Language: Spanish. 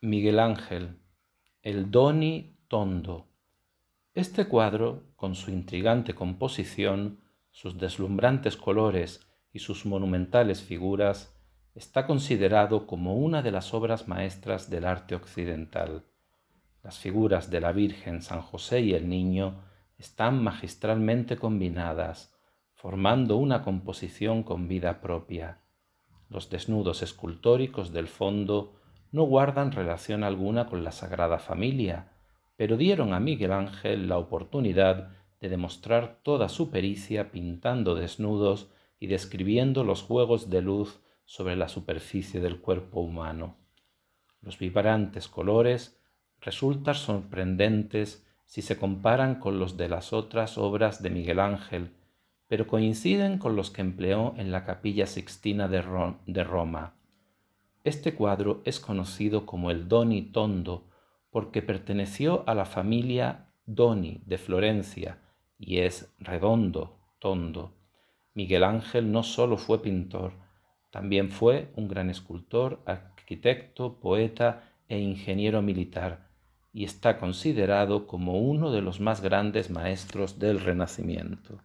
Miguel Ángel, el Doni Tondo. Este cuadro, con su intrigante composición, sus deslumbrantes colores y sus monumentales figuras, está considerado como una de las obras maestras del arte occidental. Las figuras de la Virgen, San José y el Niño están magistralmente combinadas, formando una composición con vida propia. Los desnudos escultóricos del fondo no guardan relación alguna con la Sagrada Familia, pero dieron a Miguel Ángel la oportunidad de demostrar toda su pericia pintando desnudos y describiendo los juegos de luz sobre la superficie del cuerpo humano. Los vibrantes colores resultan sorprendentes si se comparan con los de las otras obras de Miguel Ángel, pero coinciden con los que empleó en la capilla sixtina de, de Roma. Este cuadro es conocido como el Doni Tondo porque perteneció a la familia Doni de Florencia y es redondo, tondo. Miguel Ángel no solo fue pintor, también fue un gran escultor, arquitecto, poeta e ingeniero militar, y está considerado como uno de los más grandes maestros del Renacimiento.